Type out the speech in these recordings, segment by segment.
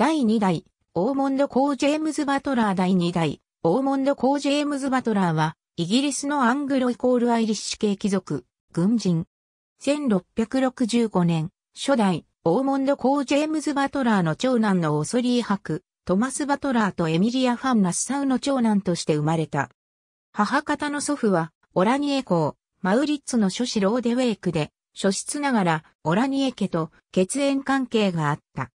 第2代、オーモンド・コー・ジェームズ・バトラー第2代、オーモンド・コー・ジェームズ・バトラーは、イギリスのアングロイコールアイリッシュ系貴族、軍人。1665年、初代、オーモンド・コー・ジェームズ・バトラーの長男のオソリー博、トマス・バトラーとエミリア・ファン・ナッサウの長男として生まれた。母方の祖父は、オラニエ公、マウリッツの諸子ローデウェイクで、諸室ながら、オラニエ家と血縁関係があった。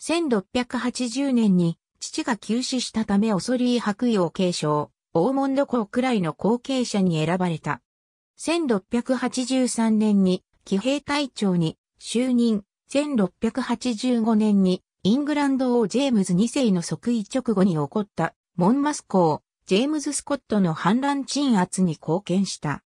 1680年に父が急死したため恐リー白衣を継承、オーモンド公くらいの後継者に選ばれた。1683年に騎兵隊長に就任、1685年にイングランド王ジェームズ2世の即位直後に起こったモンマス公、ジェームズ・スコットの反乱鎮圧に貢献した。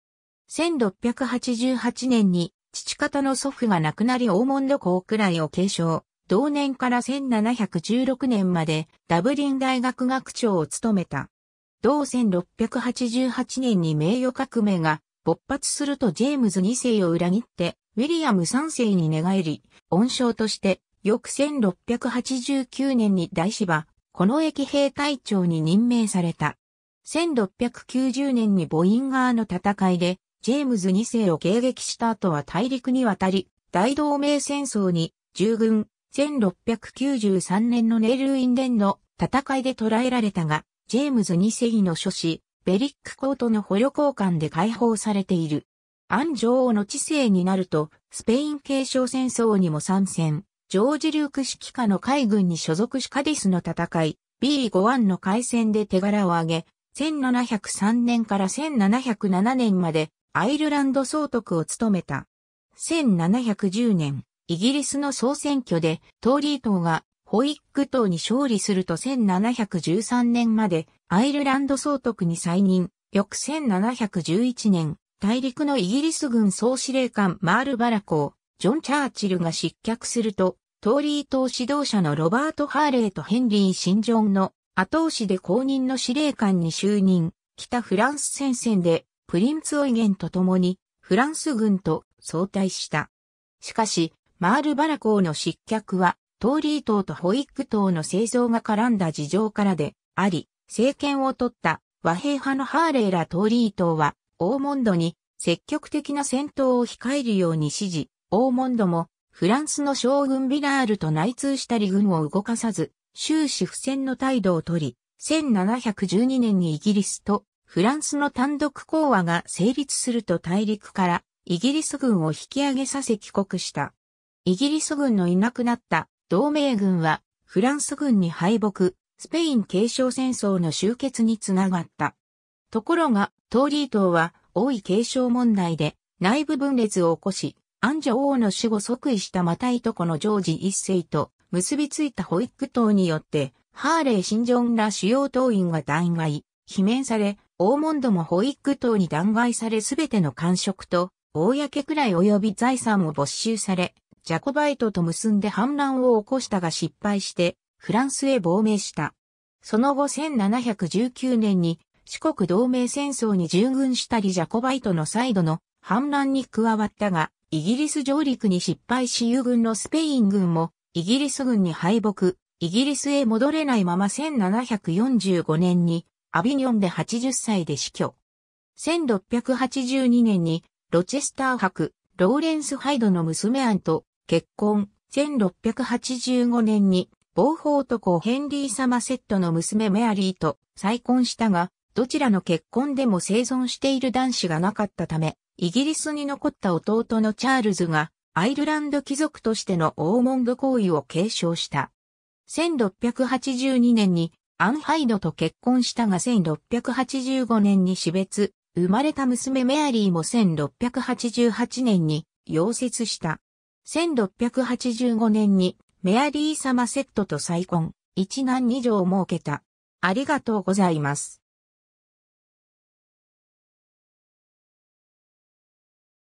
1688年に父方の祖父が亡くなりオーモンド公くらいを継承、同年から1716年までダブリン大学学長を務めた。同1688年に名誉革命が勃発するとジェームズ2世を裏切って、ウィリアム3世に寝返り、恩賞として、翌1689年に大芝、この駅兵隊長に任命された。1690年にボインガーの戦いで、ジェームズ2世を迎撃した後は大陸に渡り、大同盟戦争に従軍、1693年のネールインデンの戦いで捕らえられたが、ジェームズ2世の諸子、ベリックコートの捕虜交換で解放されている。アン女王の知性になると、スペイン継承戦争にも参戦、ジョージ・リューク指揮下の海軍に所属しカディスの戦い、B51 の海戦で手柄を挙げ、1703年から1707年までアイルランド総督を務めた。1710年、イギリスの総選挙でトーリー党がホイック党に勝利すると1713年までアイルランド総督に再任、翌1711年、大陸のイギリス軍総司令官マール・バラコー、ジョン・チャーチルが失脚すると、トーリー党指導者のロバート・ハーレーとヘンリー・シンジョンの後押しで公認の司令官に就任、北フランス戦線でプリンツ・オイゲンと共にフランス軍と相対した。しかし、マールバラ港の失脚は、トーリー島とホイック島の製造が絡んだ事情からであり、政権を取った和平派のハーレーらトーリー島は、オーモンドに積極的な戦闘を控えるように指示、オーモンドもフランスの将軍ビラールと内通したり軍を動かさず、終始不戦の態度をとり、1712年にイギリスとフランスの単独講和が成立すると大陸からイギリス軍を引き上げさせ帰国した。イギリス軍のいなくなった同盟軍はフランス軍に敗北、スペイン継承戦争の終結につながった。ところが、トーリー島は王位継承問題で内部分裂を起こし、アンジョ王の死後即位したまたいとこのジョージ一世と結びついたホイック島によって、ハーレー・シンジョンら主要党員が弾劾、罷免され、オーモンドもホイック島に弾劾されすべての官職と、公くらい及び財産を没収され、ジャコバイトと結んで反乱を起こしたが失敗して、フランスへ亡命した。その後1719年に四国同盟戦争に従軍したりジャコバイトの再度の反乱に加わったが、イギリス上陸に失敗し友軍のスペイン軍もイギリス軍に敗北、イギリスへ戻れないまま1745年にアビニョンで80歳で死去。1682年にロチェスター博、ローレンス・ハイドの娘アンと結婚、1685年に、暴法男ヘンリー・サマセットの娘メアリーと再婚したが、どちらの結婚でも生存している男子がなかったため、イギリスに残った弟のチャールズが、アイルランド貴族としてのオーモンド行為を継承した。1682年にアンハイドと結婚したが1685年に死別、生まれた娘メアリーも1688年に溶接した。1685年にメアリー様セットと再婚、一男二女を設けた。ありがとうございます。